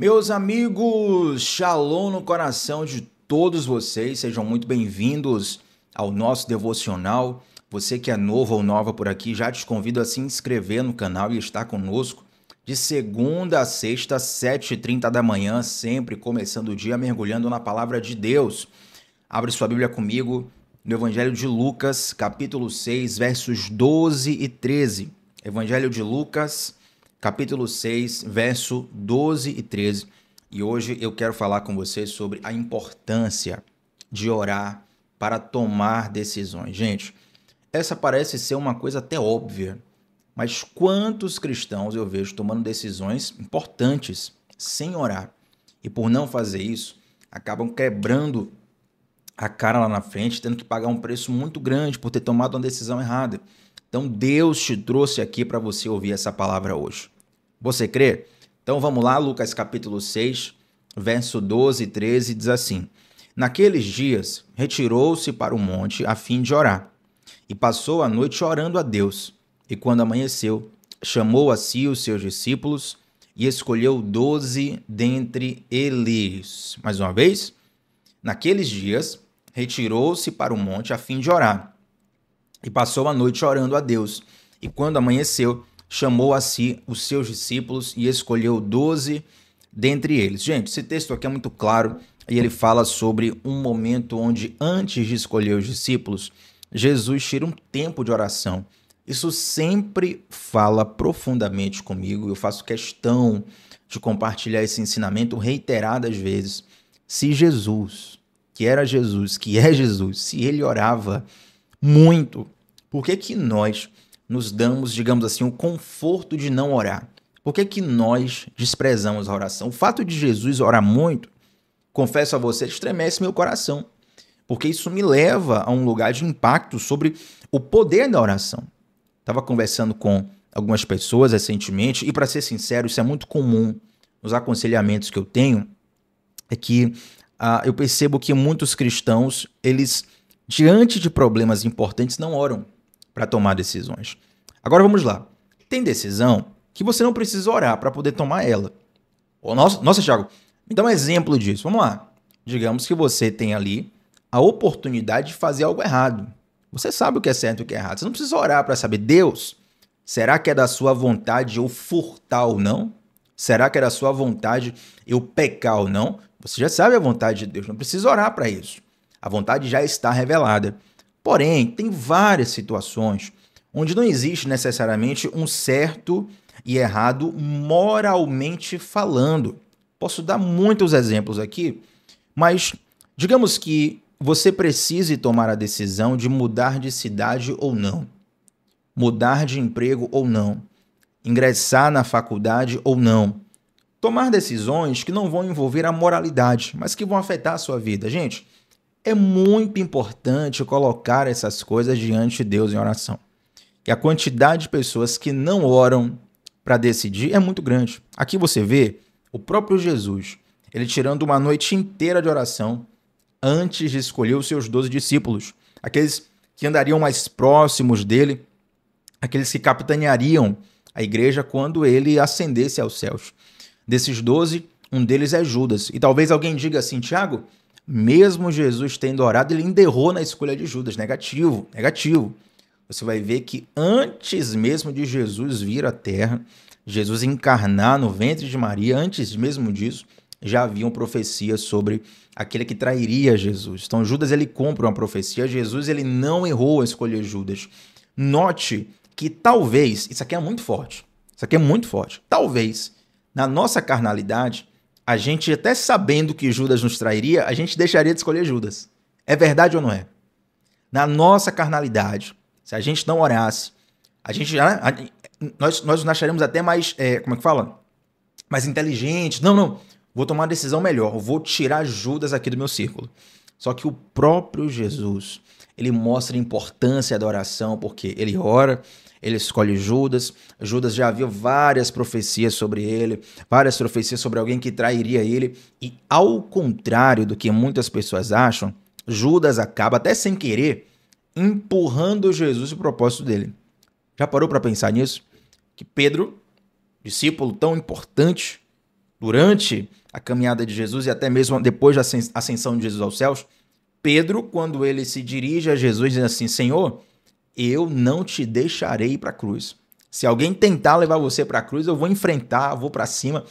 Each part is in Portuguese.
Meus amigos, shalom no coração de todos vocês, sejam muito bem-vindos ao nosso devocional. Você que é novo ou nova por aqui, já te convido a se inscrever no canal e estar conosco de segunda a sexta, 7h30 da manhã, sempre começando o dia mergulhando na palavra de Deus. Abre sua Bíblia comigo no Evangelho de Lucas, capítulo 6, versos 12 e 13. Evangelho de Lucas, capítulo 6, verso 12 e 13. E hoje eu quero falar com vocês sobre a importância de orar para tomar decisões. Gente, essa parece ser uma coisa até óbvia, mas quantos cristãos eu vejo tomando decisões importantes sem orar? E por não fazer isso, acabam quebrando a cara lá na frente, tendo que pagar um preço muito grande por ter tomado uma decisão errada. Então Deus te trouxe aqui para você ouvir essa palavra hoje. Você crê? Então vamos lá, Lucas capítulo 6, verso 12 e 13 diz assim: Naqueles dias, retirou-se para o monte a fim de orar, e passou a noite orando a Deus. E quando amanheceu, chamou a si os seus discípulos e escolheu doze dentre eles. Mais uma vez, naqueles dias, retirou-se para o monte a fim de orar e passou a noite orando a Deus. E quando amanheceu, chamou a si os seus discípulos e escolheu doze dentre eles. Gente, esse texto aqui é muito claro e ele fala sobre um momento onde, antes de escolher os discípulos, Jesus tira um tempo de oração. Isso sempre fala profundamente comigo. Eu faço questão de compartilhar esse ensinamento reiteradas vezes. Se Jesus, que era Jesus, que é Jesus, se ele orava, muito. Por que, que nós nos damos, digamos assim, o conforto de não orar? Por que, que nós desprezamos a oração? O fato de Jesus orar muito, confesso a você, estremece meu coração, porque isso me leva a um lugar de impacto sobre o poder da oração. Estava conversando com algumas pessoas recentemente, e para ser sincero, isso é muito comum nos aconselhamentos que eu tenho, é que ah, eu percebo que muitos cristãos, eles diante de problemas importantes, não oram para tomar decisões. Agora vamos lá. Tem decisão que você não precisa orar para poder tomar ela. Oh, nossa, nossa, Thiago, me dá um exemplo disso. Vamos lá. Digamos que você tem ali a oportunidade de fazer algo errado. Você sabe o que é certo e o que é errado. Você não precisa orar para saber, Deus, será que é da sua vontade eu furtar ou não? Será que é da sua vontade eu pecar ou não? Você já sabe a vontade de Deus, não precisa orar para isso. A vontade já está revelada. Porém, tem várias situações onde não existe necessariamente um certo e errado moralmente falando. Posso dar muitos exemplos aqui, mas digamos que você precise tomar a decisão de mudar de cidade ou não, mudar de emprego ou não, ingressar na faculdade ou não. Tomar decisões que não vão envolver a moralidade, mas que vão afetar a sua vida. Gente, é muito importante colocar essas coisas diante de Deus em oração. E a quantidade de pessoas que não oram para decidir é muito grande. Aqui você vê o próprio Jesus, ele tirando uma noite inteira de oração antes de escolher os seus doze discípulos, aqueles que andariam mais próximos dele, aqueles que capitaneariam a igreja quando ele ascendesse aos céus. Desses doze, um deles é Judas. E talvez alguém diga assim, Tiago, mesmo Jesus tendo orado, ele enderrou na escolha de Judas. Negativo, negativo. Você vai ver que antes mesmo de Jesus vir à Terra, Jesus encarnar no ventre de Maria, antes mesmo disso, já haviam profecias sobre aquele que trairia Jesus. Então Judas ele compra uma profecia, Jesus ele não errou a escolher Judas. Note que talvez, isso aqui é muito forte. Isso aqui é muito forte. Talvez na nossa carnalidade a gente, até sabendo que Judas nos trairia, a gente deixaria de escolher Judas. É verdade ou não é? Na nossa carnalidade, se a gente não orasse, a gente já. nós, nós nos acharíamos até mais. É, como é que fala? Mais inteligentes. Não, não. Vou tomar uma decisão melhor. Vou tirar Judas aqui do meu círculo. Só que o próprio Jesus, ele mostra a importância da oração, porque ele ora, ele escolhe Judas. Judas já havia várias profecias sobre ele, várias profecias sobre alguém que trairia ele. E ao contrário do que muitas pessoas acham, Judas acaba, até sem querer, empurrando Jesus o propósito dele. Já parou para pensar nisso? Que Pedro, discípulo tão importante durante a caminhada de Jesus e até mesmo depois da ascensão de Jesus aos céus, Pedro, quando ele se dirige a Jesus, diz assim: Senhor, eu não te deixarei ir para a cruz. Se alguém tentar levar você para a cruz, eu vou enfrentar, vou para cima.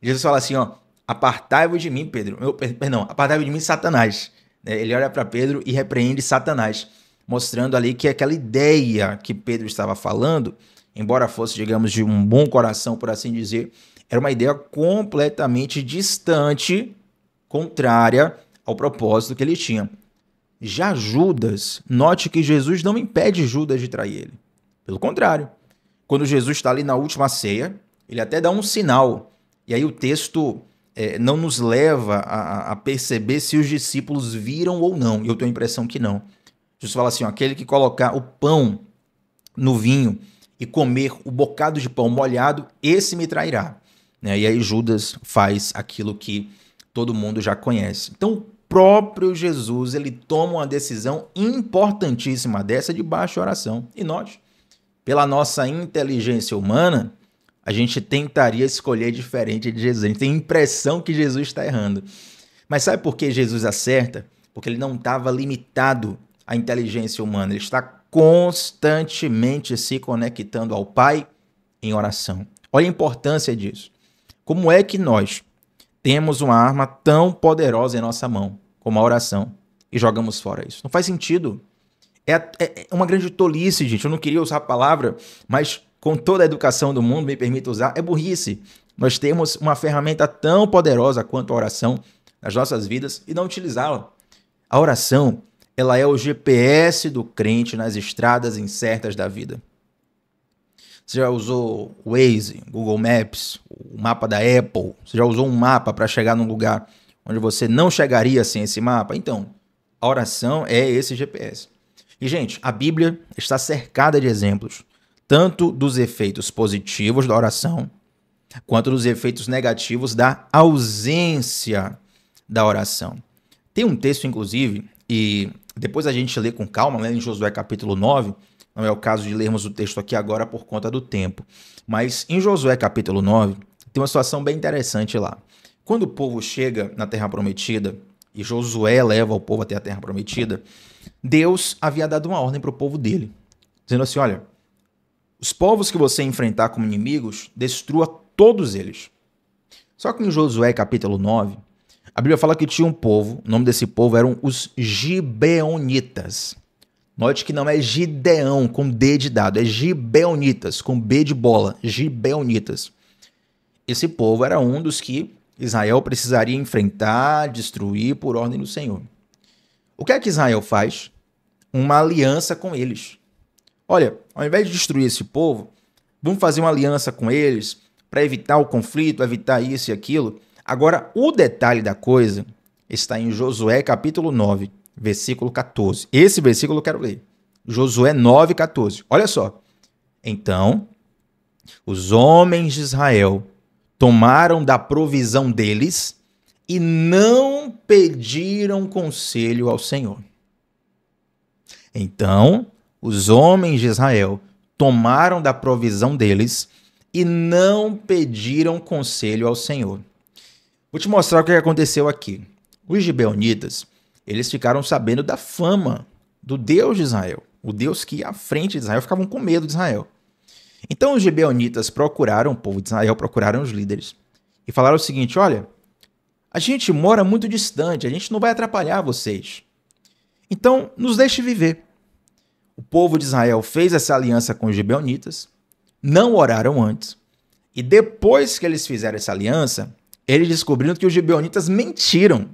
Jesus fala assim, ó, apartai-vos de mim, Pedro. Eu, perdão, apartai-vos de mim, Satanás. Né, ele olha para Pedro e repreende Satanás, mostrando ali que aquela ideia que Pedro estava falando, embora fosse, digamos, de um bom coração, por assim dizer, era uma ideia completamente distante, contrária ao propósito que ele tinha. Já Judas, note que Jesus não impede Judas de trair ele. Pelo contrário, quando Jesus está ali na última ceia, ele até dá um sinal. E aí o texto é, não nos leva a, a, perceber se os discípulos viram ou não. Eu tenho a impressão que não. Jesus fala assim: ó, aquele que colocar o pão no vinho e comer o bocado de pão molhado, esse me trairá. Né? E aí Judas faz aquilo que todo mundo já conhece. Então, próprio Jesus ele toma uma decisão importantíssima dessa de baixa oração. E nós, pela nossa inteligência humana, a gente tentaria escolher diferente de Jesus. A gente tem a impressão que Jesus está errando. Mas sabe por que Jesus acerta? Porque ele não estava limitado à inteligência humana. Ele está constantemente se conectando ao Pai em oração. Olha a importância disso. Como é que nós temos uma arma tão poderosa em nossa mão? como a oração, e jogamos fora isso. Não faz sentido. É, é, é uma grande tolice, gente. Eu não queria usar a palavra, mas com toda a educação do mundo, me permite usar, é burrice. Nós temos uma ferramenta tão poderosa quanto a oração nas nossas vidas e não utilizá-la. A oração, ela é o GPS do crente nas estradas incertas da vida. Você já usou Waze, Google Maps, o mapa da Apple? Você já usou um mapa para chegar num lugar? onde você não chegaria sem assim esse mapa? Então, a oração é esse GPS. E, gente, a Bíblia está cercada de exemplos, tanto dos efeitos positivos da oração, quanto dos efeitos negativos da ausência da oração. Tem um texto, inclusive, e depois a gente lê com calma, né, em Josué capítulo 9, não é o caso de lermos o texto aqui agora por conta do tempo, mas em Josué capítulo 9, tem uma situação bem interessante lá. Quando o povo chega na Terra Prometida e Josué leva o povo até a Terra Prometida, Deus havia dado uma ordem para o povo dele, dizendo assim: olha, os povos que você enfrentar como inimigos, destrua todos eles. Só que em Josué capítulo 9, a Bíblia fala que tinha um povo, o nome desse povo eram os Gibeonitas. Note que não é Gideão com D de dado, é Gibeonitas com B de bola, Gibeonitas. Esse povo era um dos que Israel precisaria enfrentar, destruir por ordem do Senhor. O que é que Israel faz? Uma aliança com eles. Olha, ao invés de destruir esse povo, vamos fazer uma aliança com eles para evitar o conflito, evitar isso e aquilo. Agora, o detalhe da coisa está em Josué capítulo 9, versículo 14. Esse versículo eu quero ler. Josué 9, 14. Olha só. Então, os homens de Israel tomaram da provisão deles e não pediram conselho ao Senhor. Então, os homens de Israel tomaram da provisão deles e não pediram conselho ao Senhor. Vou te mostrar o que aconteceu aqui. Os gibeonitas, eles ficaram sabendo da fama do Deus de Israel, o Deus que à frente de Israel ficavam com medo de Israel. Então os gibeonitas procuraram, o povo de Israel procuraram os líderes e falaram o seguinte: olha, a gente mora muito distante, a gente não vai atrapalhar vocês. Então, nos deixe viver. O povo de Israel fez essa aliança com os gibeonitas, não oraram antes, e depois que eles fizeram essa aliança, eles descobriram que os gibeonitas mentiram.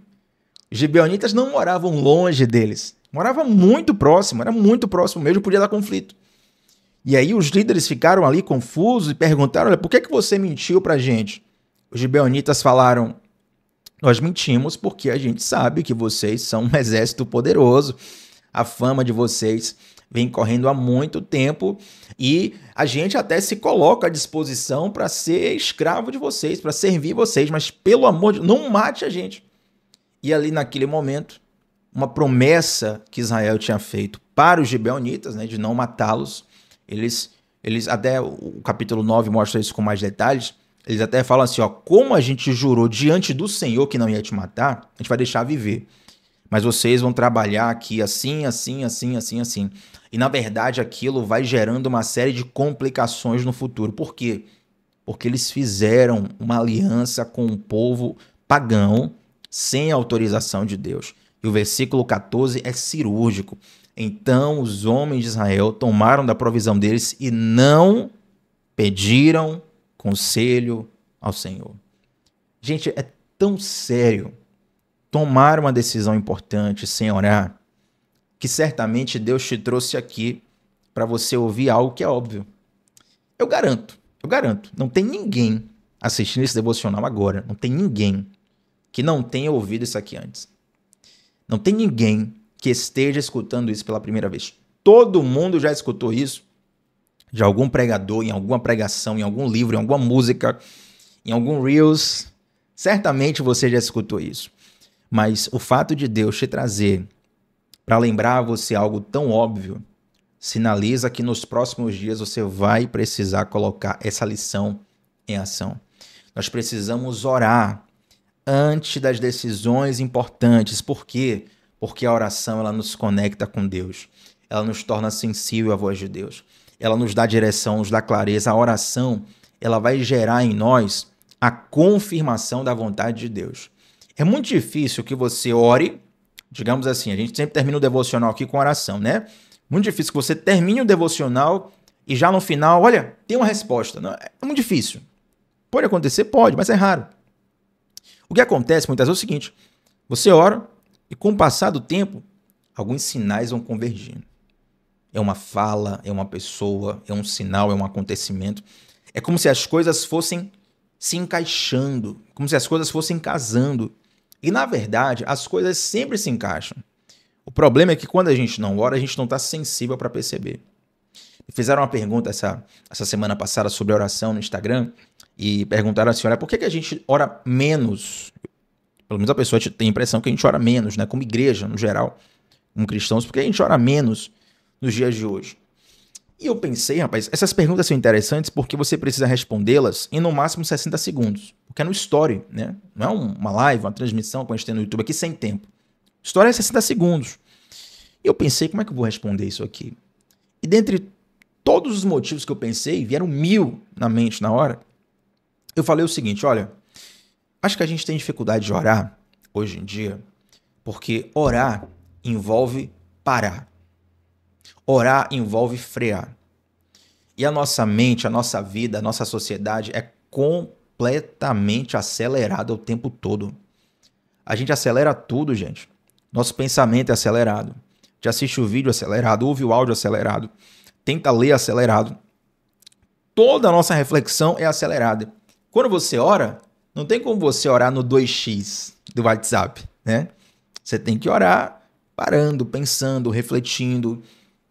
Os gibeonitas não moravam longe deles, moravam muito próximo, era muito próximo mesmo, podia dar conflito. E aí os líderes ficaram ali confusos e perguntaram: olha, por que, que você mentiu para a gente? Os gibeonitas falaram: nós mentimos porque a gente sabe que vocês são um exército poderoso, a fama de vocês vem correndo há muito tempo e a gente até se coloca à disposição para ser escravo de vocês, para servir vocês, mas pelo amor de não mate a gente. E ali naquele momento, uma promessa que Israel tinha feito para os gibeonitas, né, de não matá-los, eles, eles até o capítulo 9 mostra isso com mais detalhes. Eles até falam assim, ó, como a gente jurou diante do Senhor que não ia te matar, a gente vai deixar viver. Mas vocês vão trabalhar aqui assim, assim, assim, assim, assim. E na verdade aquilo vai gerando uma série de complicações no futuro. Por quê? Porque eles fizeram uma aliança com um povo pagão sem autorização de Deus. E o versículo 14 é cirúrgico. Então os homens de Israel tomaram da provisão deles e não pediram conselho ao Senhor. Gente, é tão sério tomar uma decisão importante sem orar, que certamente Deus te trouxe aqui para você ouvir algo que é óbvio. Eu garanto, eu garanto, não tem ninguém assistindo esse devocional agora, não tem ninguém que não tenha ouvido isso aqui antes. Não tem ninguém que esteja escutando isso pela primeira vez. Todo mundo já escutou isso de algum pregador, em alguma pregação, em algum livro, em alguma música, em algum Reels. Certamente você já escutou isso. Mas o fato de Deus te trazer para lembrar a você algo tão óbvio sinaliza que nos próximos dias você vai precisar colocar essa lição em ação. Nós precisamos orar antes das decisões importantes, porque quê? porque a oração ela nos conecta com Deus, ela nos torna sensível à voz de Deus, ela nos dá direção, nos dá clareza. A oração ela vai gerar em nós a confirmação da vontade de Deus. É muito difícil que você ore, digamos assim, a gente sempre termina o devocional aqui com oração, né? Muito difícil que você termine o devocional e já no final, olha, tem uma resposta. Não, é muito difícil. Pode acontecer? Pode, mas é raro. O que acontece muitas vezes é o seguinte: você ora, e com o passar do tempo, alguns sinais vão convergindo. É uma fala, é uma pessoa, é um sinal, é um acontecimento. É como se as coisas fossem se encaixando, como se as coisas fossem casando. E na verdade, as coisas sempre se encaixam. O problema é que quando a gente não ora, a gente não está sensível para perceber. Me fizeram uma pergunta essa, essa semana passada sobre oração no Instagram e perguntaram assim: olha, por que, que a gente ora menos? Pelo menos a pessoa tem a impressão que a gente ora menos, né? Como igreja, no geral, como cristãos, porque a gente ora menos nos dias de hoje. E eu pensei, rapaz, essas perguntas são interessantes porque você precisa respondê-las em no máximo 60 segundos. Porque é no story, né? Não é uma live, uma transmissão que a gente tem no YouTube aqui sem tempo. História é 60 segundos. E eu pensei, como é que eu vou responder isso aqui? E dentre todos os motivos que eu pensei, vieram mil na mente na hora. Eu falei o seguinte: olha, Acho que a gente tem dificuldade de orar hoje em dia, porque orar envolve parar. Orar envolve frear. E a nossa mente, a nossa vida, a nossa sociedade é completamente acelerada o tempo todo. A gente acelera tudo, gente. Nosso pensamento é acelerado. Te assiste o vídeo acelerado, ouve o áudio acelerado, tenta ler acelerado. Toda a nossa reflexão é acelerada. Quando você ora, não tem como você orar no 2x do WhatsApp, né? Você tem que orar parando, pensando, refletindo,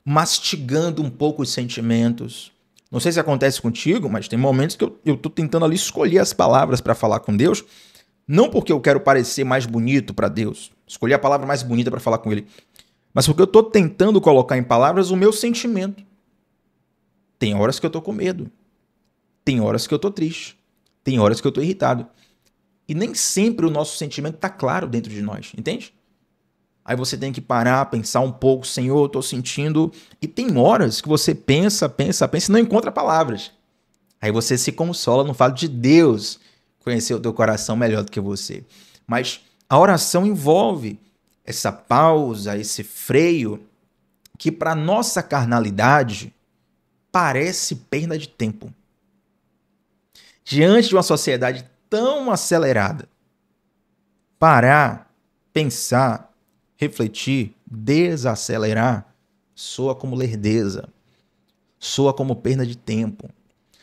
mastigando um pouco os sentimentos. Não sei se acontece contigo, mas tem momentos que eu, estou tentando ali escolher as palavras para falar com Deus, não porque eu quero parecer mais bonito para Deus, escolher a palavra mais bonita para falar com Ele, mas porque eu estou tentando colocar em palavras o meu sentimento. Tem horas que eu estou com medo, tem horas que eu estou triste, tem horas que eu estou irritado. E nem sempre o nosso sentimento está claro dentro de nós, entende? Aí você tem que parar, pensar um pouco, Senhor, eu estou sentindo. E tem horas que você pensa, pensa, pensa e não encontra palavras. Aí você se consola no fato de Deus conhecer o teu coração melhor do que você. Mas a oração envolve essa pausa, esse freio, que para nossa carnalidade parece perda de tempo. Diante de uma sociedade tão acelerada. Parar, pensar, refletir, desacelerar, soa como lerdeza, soa como perda de tempo,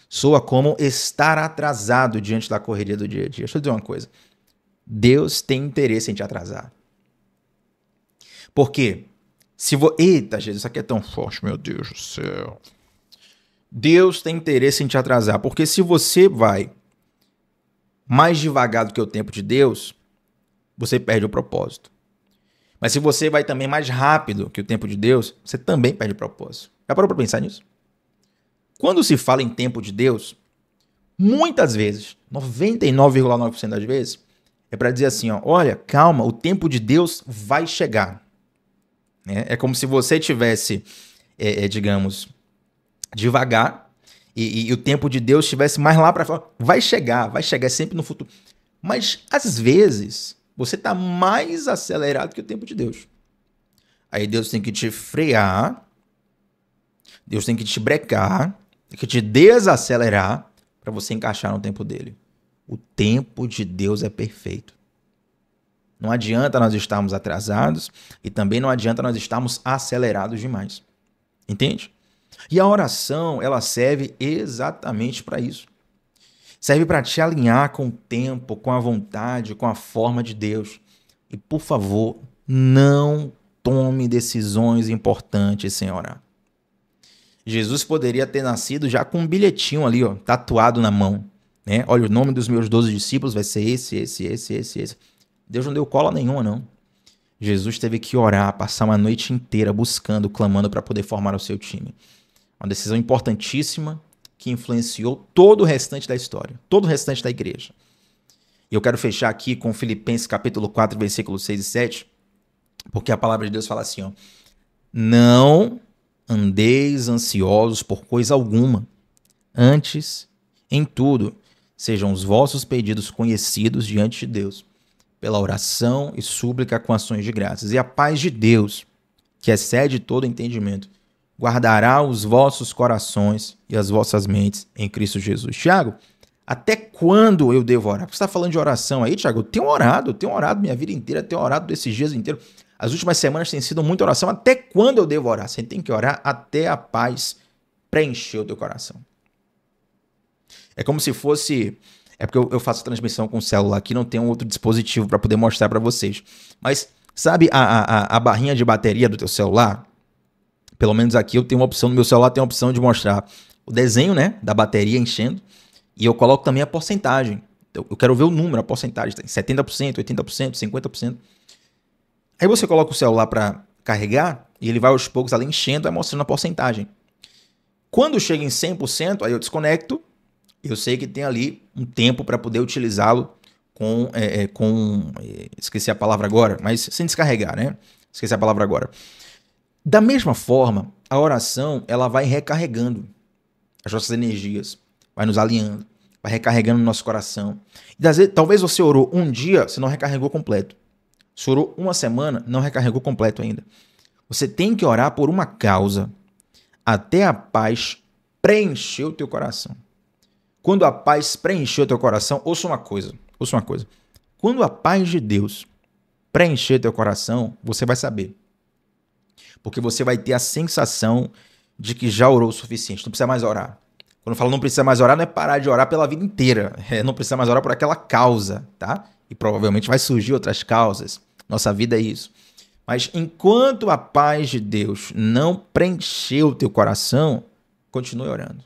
soa como estar atrasado diante da correria do dia a dia. Deixa eu dizer uma coisa. Deus tem interesse em te atrasar. Por quê? Se vo... Eita, Jesus, isso aqui é tão forte, meu Deus do céu. Deus tem interesse em te atrasar, porque se você vai mais devagar do que o tempo de Deus, você perde o propósito. Mas se você vai também mais rápido que o tempo de Deus, você também perde o propósito. Já parou para pensar nisso? Quando se fala em tempo de Deus, muitas vezes, 99,9% das vezes, é para dizer assim, ó, olha, calma, o tempo de Deus vai chegar. É, é como se você tivesse, é, é, digamos, devagar e, e, e o tempo de Deus estivesse mais lá para falar, vai chegar, vai chegar, sempre no futuro. Mas às vezes você está mais acelerado que o tempo de Deus. Aí Deus tem que te frear, Deus tem que te brecar, tem que te desacelerar para você encaixar no tempo dele. O tempo de Deus é perfeito. Não adianta nós estarmos atrasados e também não adianta nós estarmos acelerados demais. Entende? E a oração, ela serve exatamente para isso. Serve para te alinhar com o tempo, com a vontade, com a forma de Deus. E por favor, não tome decisões importantes sem orar. Jesus poderia ter nascido já com um bilhetinho ali, ó, tatuado na mão. Né? Olha, o nome dos meus 12 discípulos vai ser esse, esse, esse, esse, esse. Deus não deu cola nenhuma, não. Jesus teve que orar, passar uma noite inteira buscando, clamando para poder formar o seu time. Uma decisão importantíssima que influenciou todo o restante da história, todo o restante da igreja. E eu quero fechar aqui com Filipenses capítulo 4, versículos 6 e 7, porque a palavra de Deus fala assim, ó: Não andeis ansiosos por coisa alguma, antes em tudo sejam os vossos pedidos conhecidos diante de Deus, pela oração e súplica com ações de graças. E a paz de Deus, que excede todo entendimento, guardará os vossos corações e as vossas mentes em Cristo Jesus. Tiago, até quando eu devo orar? Porque você está falando de oração aí, Tiago. Eu tenho orado, eu tenho orado minha vida inteira, eu tenho orado esses dias inteiros. As últimas semanas tem sido muita oração. Até quando eu devo orar? Você tem que orar até a paz preencher o teu coração. É como se fosse. É porque eu, faço transmissão com o celular aqui, não tem outro dispositivo para poder mostrar para vocês. Mas sabe a, a, a barrinha de bateria do teu celular? Pelo menos aqui eu tenho uma opção, no meu celular tem a opção de mostrar o desenho, né, da bateria enchendo, e eu coloco também a porcentagem. Eu, então, eu quero ver o número, a porcentagem, 70%, 80%, 50%. Aí você coloca o celular para carregar e ele vai aos poucos ali enchendo, vai mostrando a porcentagem. Quando chega em 100%, aí eu desconecto. Eu sei que tem ali um tempo para poder utilizá-lo com. É, é, com é, esqueci a palavra agora, mas sem descarregar, né? Esqueci a palavra agora. Da mesma forma, a oração ela vai recarregando as nossas energias, vai nos alinhando, vai recarregando o nosso coração. E vezes, talvez você orou um dia, você não recarregou completo. Você orou uma semana, não recarregou completo ainda. Você tem que orar por uma causa até a paz preencher o teu coração. Quando a paz preencher o teu coração, ouça uma coisa, ouça uma coisa. Quando a paz de Deus preencher teu coração, você vai saber porque você vai ter a sensação de que já orou o suficiente, não precisa mais orar. Quando eu falo não precisa mais orar, não é parar de orar pela vida inteira. É não precisa mais orar por aquela causa, tá? E provavelmente vai surgir outras causas. Nossa vida é isso. Mas enquanto a paz de Deus não preencheu o teu coração, continue orando.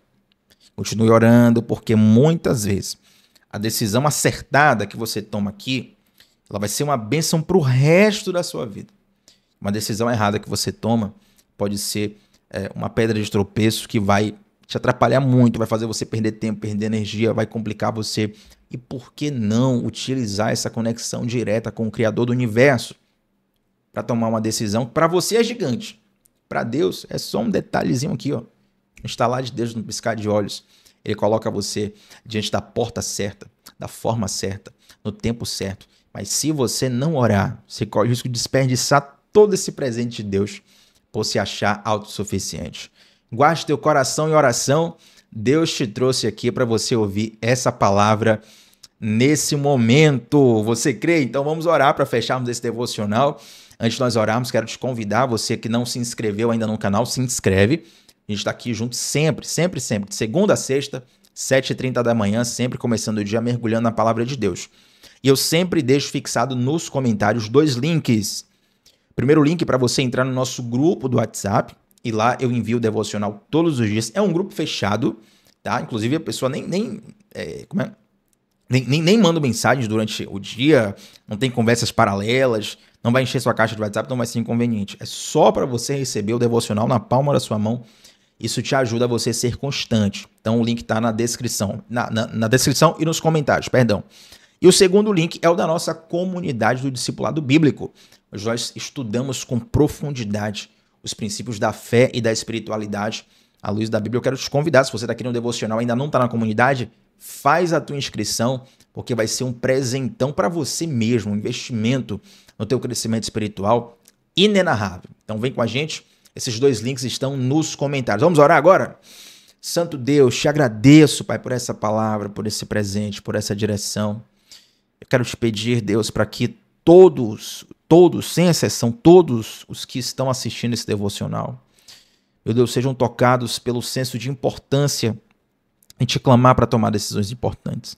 Continue orando, porque muitas vezes a decisão acertada que você toma aqui, ela vai ser uma bênção para o resto da sua vida. Uma decisão errada que você toma pode ser é, uma pedra de tropeço que vai te atrapalhar muito, vai fazer você perder tempo, perder energia, vai complicar você. E por que não utilizar essa conexão direta com o Criador do universo para tomar uma decisão? Para você é gigante. Para Deus é só um detalhezinho aqui, ó. Instalar de Deus no piscar de olhos. Ele coloca você diante da porta certa, da forma certa, no tempo certo. Mas se você não orar, você corre o risco de desperdiçar todo esse presente de Deus por se achar autossuficiente. Guarde teu coração em oração. Deus te trouxe aqui para você ouvir essa palavra nesse momento. Você crê? Então vamos orar para fecharmos esse devocional. Antes de nós orarmos, quero te convidar, você que não se inscreveu ainda no canal, se inscreve. A gente está aqui junto sempre, sempre, sempre, de segunda a sexta, 7h30 da manhã, sempre começando o dia mergulhando na palavra de Deus. E eu sempre deixo fixado nos comentários dois links Primeiro link para você entrar no nosso grupo do WhatsApp e lá eu envio o devocional todos os dias. É um grupo fechado, tá? Inclusive a pessoa nem nem é, como é? Nem, nem, nem manda mensagens durante o dia, não tem conversas paralelas, não vai encher sua caixa de WhatsApp, não vai ser inconveniente. É só para você receber o devocional na palma da sua mão. Isso te ajuda a você ser constante. Então o link está na descrição, na, na, na descrição e nos comentários, perdão. E o segundo link é o da nossa comunidade do discipulado bíblico mas nós estudamos com profundidade os princípios da fé e da espiritualidade à luz da Bíblia. Eu quero te convidar, se você está aqui no Devocional e ainda não está na comunidade, faz a tua inscrição, porque vai ser um presentão para você mesmo, um investimento no teu crescimento espiritual inenarrável. Então vem com a gente, esses dois links estão nos comentários. Vamos orar agora? Santo Deus, te agradeço, Pai, por essa palavra, por esse presente, por essa direção. Eu quero te pedir, Deus, para que todos todos, sem exceção, todos os que estão assistindo esse devocional. Meu Deus, sejam tocados pelo senso de importância em te clamar para tomar decisões importantes.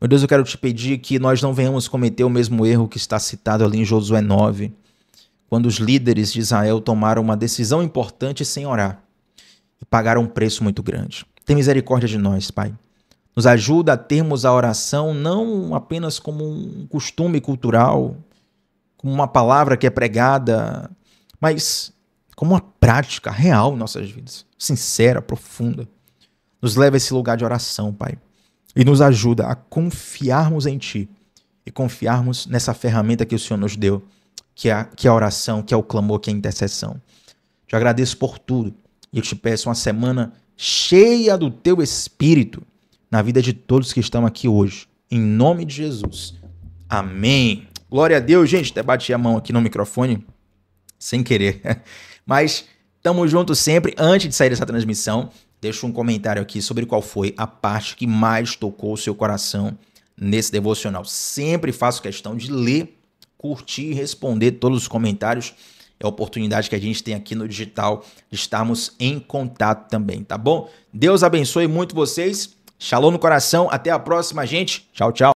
Meu Deus, eu quero te pedir que nós não venhamos cometer o mesmo erro que está citado ali em Josué 9, quando os líderes de Israel tomaram uma decisão importante sem orar e pagaram um preço muito grande. Tem misericórdia de nós, Pai. Nos ajuda a termos a oração não apenas como um costume cultural, como uma palavra que é pregada, mas como uma prática real em nossas vidas, sincera, profunda. Nos leva a esse lugar de oração, Pai, e nos ajuda a confiarmos em Ti e confiarmos nessa ferramenta que o Senhor nos deu, que é a, que é a oração, que é o clamor, que é a intercessão. Te agradeço por tudo e eu te peço uma semana cheia do Teu Espírito na vida de todos que estão aqui hoje. Em nome de Jesus. Amém. Glória a Deus, gente. Até bati a mão aqui no microfone sem querer. Mas tamo junto sempre. Antes de sair dessa transmissão, deixa um comentário aqui sobre qual foi a parte que mais tocou o seu coração nesse devocional. Sempre faço questão de ler, curtir e responder todos os comentários. É a oportunidade que a gente tem aqui no digital de estarmos em contato também, tá bom? Deus abençoe muito vocês. Shalom no coração. Até a próxima, gente. Tchau, tchau.